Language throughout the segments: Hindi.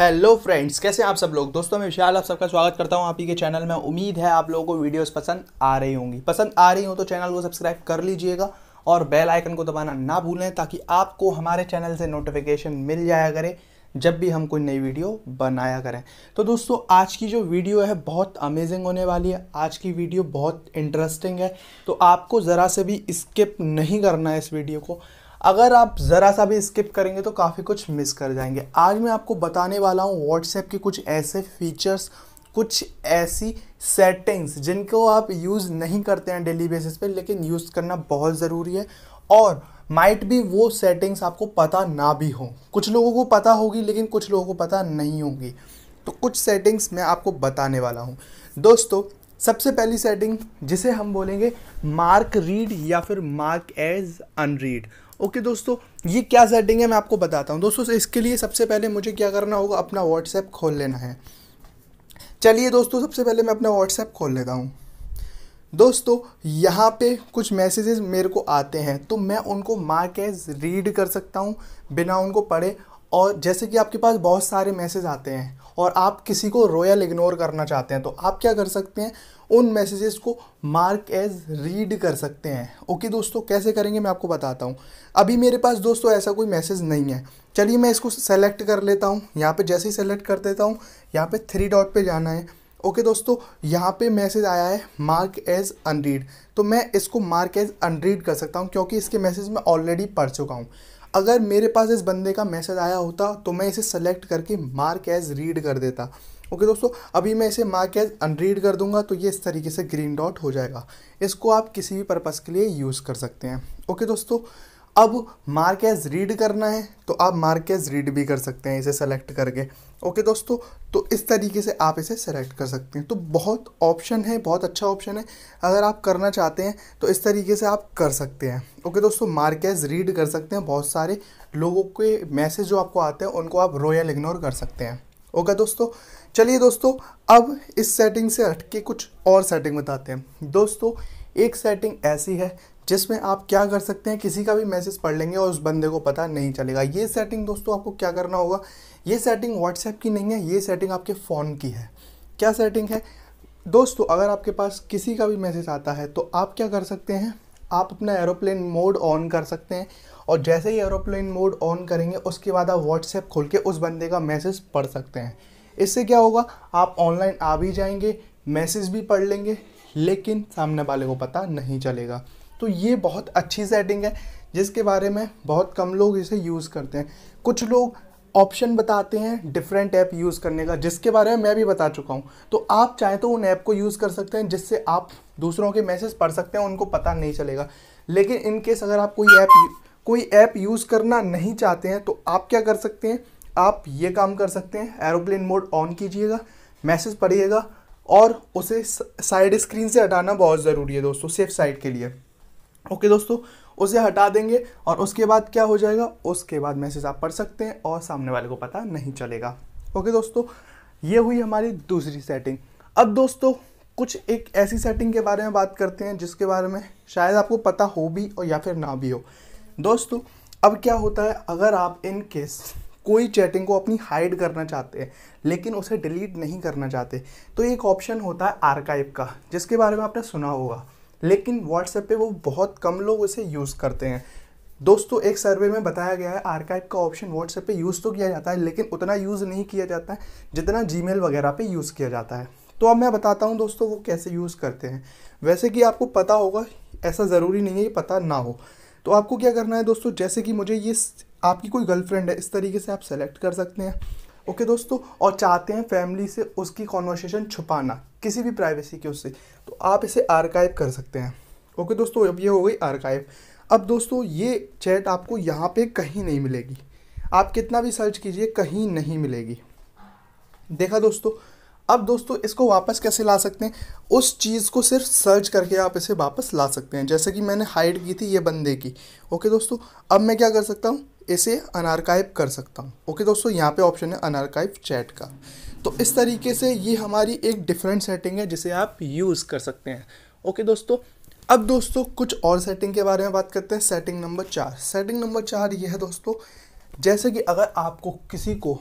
हेलो फ्रेंड्स कैसे आप सब लोग दोस्तों मैं विशाल आप सबका स्वागत करता हूं आप ही के चैनल में उम्मीद है आप लोगों को वीडियोस पसंद आ रही होंगी पसंद आ रही हो तो चैनल को सब्सक्राइब कर लीजिएगा और बेल आइकन को दबाना ना भूलें ताकि आपको हमारे चैनल से नोटिफिकेशन मिल जाया करे जब भी हम कोई नई वीडियो बनाया करें तो दोस्तों आज की जो वीडियो है बहुत अमेजिंग होने वाली है आज की वीडियो बहुत इंटरेस्टिंग है तो आपको ज़रा से भी स्किप नहीं करना है इस वीडियो को अगर आप ज़रा सा भी स्किप करेंगे तो काफ़ी कुछ मिस कर जाएंगे आज मैं आपको बताने वाला हूँ व्हाट्सएप के कुछ ऐसे फीचर्स कुछ ऐसी सेटिंग्स जिनको आप यूज़ नहीं करते हैं डेली बेसिस पे लेकिन यूज़ करना बहुत ज़रूरी है और माइट भी वो सेटिंग्स आपको पता ना भी हो कुछ लोगों को पता होगी लेकिन कुछ लोगों को पता नहीं होगी तो कुछ सेटिंग्स मैं आपको बताने वाला हूँ दोस्तों सबसे पहली सेटिंग जिसे हम बोलेंगे मार्क रीड या फिर मार्क एज अनरीड ओके दोस्तों ये क्या सेटिंग है मैं आपको बताता हूँ दोस्तों इसके लिए सबसे पहले मुझे क्या करना होगा अपना व्हाट्सएप खोल लेना है चलिए दोस्तों सबसे पहले मैं अपना व्हाट्सएप खोल लेता हूँ दोस्तों यहाँ पे कुछ मैसेजेस मेरे को आते हैं तो मैं उनको मार्क एज रीड कर सकता हूँ बिना उनको पढ़े और जैसे कि आपके पास बहुत सारे मैसेज आते हैं और आप किसी को रॉयल इग्नोर करना चाहते हैं तो आप क्या कर सकते हैं उन मैसेजेस को मार्क एज रीड कर सकते हैं ओके दोस्तों कैसे करेंगे मैं आपको बताता हूँ अभी मेरे पास दोस्तों ऐसा कोई मैसेज नहीं है चलिए मैं इसको सेलेक्ट कर लेता हूँ यहाँ पे जैसे ही सेलेक्ट कर देता हूँ यहाँ पे थ्री डॉट पे जाना है ओके दोस्तों यहाँ पे मैसेज आया है मार्क एज अनरीड तो मैं इसको मार्क एज अनरीड कर सकता हूँ क्योंकि इसके मैसेज मैं ऑलरेडी पढ़ चुका हूँ अगर मेरे पास इस बंदे का मैसेज आया होता तो मैं इसे सेलेक्ट करके मार्क एज रीड कर देता ओके okay, दोस्तों अभी मैं इसे मार्क एज अनरीड कर दूंगा तो ये इस तरीके से ग्रीन डॉट हो जाएगा इसको आप किसी भी पर्पज़ के लिए यूज़ कर सकते हैं ओके okay, दोस्तों अब मार्क एज रीड करना है तो आप मार्क एज रीड भी कर सकते हैं इसे सेलेक्ट करके ओके दोस्तों तो इस तरीके से आप इसे सेलेक्ट कर सकते हैं तो बहुत ऑप्शन है बहुत अच्छा ऑप्शन है अगर आप करना चाहते हैं तो इस तरीके से आप कर सकते हैं ओके दोस्तों मार्क एज रीड कर सकते हैं बहुत सारे लोगों के मैसेज जो आपको आते हैं उनको आप रोयल इग्नोर कर सकते हैं ओके दोस्तों चलिए दोस्तों अब इस सेटिंग से के कुछ और सेटिंग बताते हैं दोस्तों एक सेटिंग ऐसी है जिसमें आप क्या कर सकते हैं किसी का भी मैसेज पढ़ लेंगे और उस बंदे को पता नहीं चलेगा ये सेटिंग दोस्तों आपको क्या करना होगा ये सेटिंग व्हाट्सएप की नहीं है ये सेटिंग आपके फ़ोन की है क्या सेटिंग है दोस्तों अगर आपके पास किसी का भी मैसेज आता है तो आप क्या कर सकते हैं आप अपना एरोप्लेन मोड ऑन कर सकते हैं और जैसे ही एरोप्लेन मोड ऑन करेंगे उसके बाद आप व्हाट्सएप खोल के उस बंदे का मैसेज पढ़ सकते हैं इससे क्या होगा आप ऑनलाइन आ भी जाएंगे मैसेज भी पढ़ लेंगे लेकिन सामने वाले को पता नहीं चलेगा तो ये बहुत अच्छी सेटिंग है जिसके बारे में बहुत कम लोग इसे यूज़ करते हैं कुछ लोग ऑप्शन बताते हैं डिफरेंट ऐप यूज़ करने का जिसके बारे में मैं भी बता चुका हूँ तो आप चाहें तो उन ऐप को यूज़ कर सकते हैं जिससे आप दूसरों के मैसेज पढ़ सकते हैं उनको पता नहीं चलेगा लेकिन इनकेस अगर आप कोई ऐप कोई ऐप यूज़ करना नहीं चाहते हैं तो आप क्या कर सकते हैं आप ये काम कर सकते हैं एरोप्लेन मोड ऑन कीजिएगा मैसेज पढ़िएगा और उसे साइड स्क्रीन से हटाना बहुत ज़रूरी है दोस्तों सेफ साइड के लिए ओके दोस्तों उसे हटा देंगे और उसके बाद क्या हो जाएगा उसके बाद मैसेज आप पढ़ सकते हैं और सामने वाले को पता नहीं चलेगा ओके दोस्तों ये हुई हमारी दूसरी सेटिंग अब दोस्तों कुछ एक ऐसी सेटिंग के बारे में बात करते हैं जिसके बारे में शायद आपको पता हो भी और या फिर ना भी हो दोस्तों अब क्या होता है अगर आप इन केस कोई चैटिंग को अपनी हाइड करना चाहते हैं लेकिन उसे डिलीट नहीं करना चाहते तो एक ऑप्शन होता है आर्काइव का जिसके बारे में आपने सुना होगा लेकिन व्हाट्सएप पे वो बहुत कम लोग उसे यूज़ करते हैं दोस्तों एक सर्वे में बताया गया है आर्काइव का ऑप्शन व्हाट्सएप पे यूज़ तो किया जाता है लेकिन उतना यूज़ नहीं किया जाता है जितना जी वगैरह पे यूज़ किया जाता है तो अब मैं बताता हूँ दोस्तों वो कैसे यूज़ करते हैं वैसे कि आपको पता होगा ऐसा ज़रूरी नहीं है ये पता ना हो तो आपको क्या करना है दोस्तों जैसे कि मुझे ये आपकी कोई गर्लफ्रेंड है इस तरीके से आप सेलेक्ट कर सकते हैं ओके दोस्तों और चाहते हैं फैमिली से उसकी कॉन्वर्सेशन छुपाना किसी भी प्राइवेसी के उससे तो आप इसे आर्काइव कर सकते हैं ओके दोस्तों अब ये हो गई आर्काइव अब दोस्तों ये चैट आपको यहाँ पे कहीं नहीं मिलेगी आप कितना भी सर्च कीजिए कहीं नहीं मिलेगी देखा दोस्तों अब दोस्तों इसको वापस कैसे ला सकते हैं उस चीज़ को सिर्फ सर्च करके आप इसे वापस ला सकते हैं जैसे कि मैंने हाइड की थी ये बंदे की ओके दोस्तों अब मैं क्या कर सकता हूँ इसे अनारकाइव कर सकता हूँ ओके दोस्तों यहाँ पे ऑप्शन है अनारकाइव चैट का तो इस तरीके से ये हमारी एक डिफरेंट सेटिंग है जिसे आप यूज़ कर सकते हैं ओके दोस्तों अब दोस्तों कुछ और सेटिंग के बारे में बात करते हैं सेटिंग नंबर चार सेटिंग नंबर चार ये है दोस्तों जैसे कि अगर आपको किसी को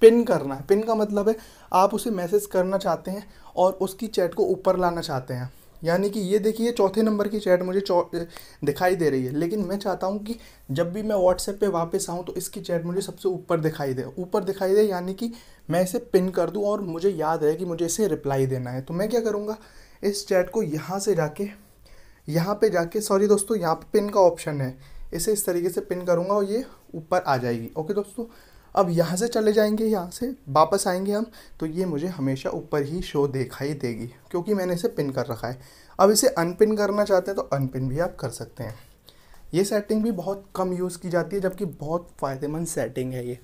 पिन करना है पिन का मतलब है आप उसे मैसेज करना चाहते हैं और उसकी चैट को ऊपर लाना चाहते हैं यानी कि ये देखिए चौथे नंबर की चैट मुझे दिखाई दे रही है लेकिन मैं चाहता हूँ कि जब भी मैं व्हाट्सएप पे वापस आऊँ तो इसकी चैट मुझे सबसे ऊपर दिखाई दे ऊपर दिखाई दे यानी कि मैं इसे पिन कर दूँ और मुझे याद रहे कि मुझे इसे रिप्लाई देना है तो मैं क्या करूँगा इस चैट को यहाँ से जाके यहाँ पे जाके सॉरी दोस्तों यहाँ पे पिन का ऑप्शन है इसे इस तरीके से पिन करूँगा और ये ऊपर आ जाएगी ओके दोस्तों अब यहाँ से चले जाएंगे यहाँ से वापस आएंगे हम तो ये मुझे हमेशा ऊपर ही शो दिखाई देगी क्योंकि मैंने इसे पिन कर रखा है अब इसे अनपिन करना चाहते हैं तो अनपिन भी आप कर सकते हैं ये सेटिंग भी बहुत कम यूज़ की जाती है जबकि बहुत फ़ायदेमंद सेटिंग है ये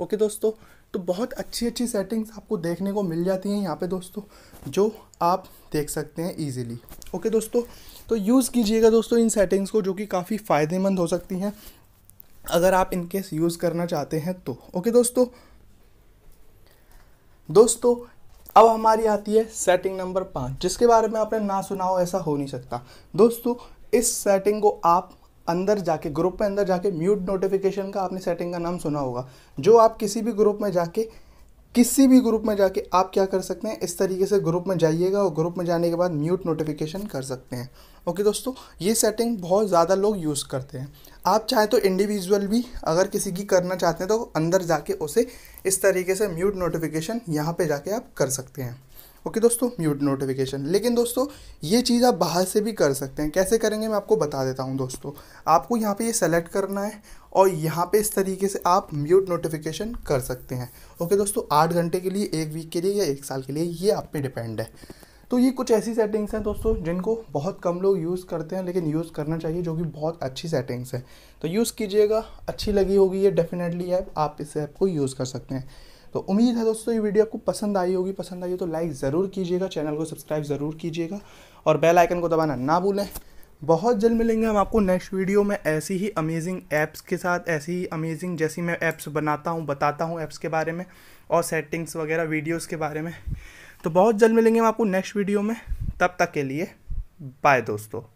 ओके दोस्तों तो बहुत अच्छी अच्छी सेटिंग्स आपको देखने को मिल जाती हैं यहाँ पे दोस्तों जो आप देख सकते हैं इजीली ओके दोस्तों तो यूज़ कीजिएगा दोस्तों इन सेटिंग्स को जो कि काफ़ी फ़ायदेमंद हो सकती हैं अगर आप इनकेस यूज़ करना चाहते हैं तो ओके दोस्तों दोस्तों अब हमारी आती है सेटिंग नंबर पाँच जिसके बारे में आपने ना सुना हो ऐसा हो नहीं सकता दोस्तों इस सेटिंग को आप अंदर जाके ग्रुप में अंदर जाके म्यूट नोटिफिकेशन का आपने सेटिंग का नाम सुना होगा जो आप किसी भी ग्रुप में जाके किसी भी ग्रुप में जाके आप क्या कर सकते हैं इस तरीके से ग्रुप में जाइएगा और ग्रुप में जाने के बाद म्यूट नोटिफिकेशन कर सकते हैं ओके दोस्तों ये सेटिंग बहुत ज़्यादा लोग यूज़ करते हैं आप चाहें तो इंडिविजुअल भी अगर किसी की करना चाहते हैं तो अंदर जाके उसे इस तरीके से म्यूट नोटिफिकेशन यहाँ पे जाके आप कर सकते हैं ओके okay, दोस्तों म्यूट नोटिफिकेशन लेकिन दोस्तों ये चीज़ आप बाहर से भी कर सकते हैं कैसे करेंगे मैं आपको बता देता हूँ दोस्तों आपको यहाँ पे ये यह सेलेक्ट करना है और यहाँ पे इस तरीके से आप म्यूट नोटिफिकेशन कर सकते हैं ओके okay, दोस्तों आठ घंटे के लिए एक वीक के लिए या एक साल के लिए ये आप पे डिपेंड है तो ये कुछ ऐसी सेटिंग्स हैं दोस्तों जिनको बहुत कम लोग यूज़ करते हैं लेकिन यूज़ करना चाहिए जो कि बहुत अच्छी सेटिंग्स हैं तो यूज़ कीजिएगा अच्छी लगी होगी ये डेफिनेटली ऐप आप इस ऐप को यूज़ कर सकते हैं तो उम्मीद है दोस्तों ये वीडियो आपको पसंद आई होगी पसंद आई हो तो लाइक ज़रूर कीजिएगा चैनल को सब्सक्राइब ज़रूर कीजिएगा और बेल आइकन को दबाना ना भूलें बहुत जल्द मिलेंगे हम आपको नेक्स्ट वीडियो में ऐसी ही अमेजिंग ऐप्स के साथ ऐसी ही अमेजिंग जैसी मैं ऐप्स बनाता हूँ बताता हूँ ऐप्स के बारे में और सेटिंग्स वगैरह वीडियोज़ के बारे में तो बहुत जल्द मिलेंगे हम आपको नेक्स्ट वीडियो में तब तक के लिए बाय दोस्तों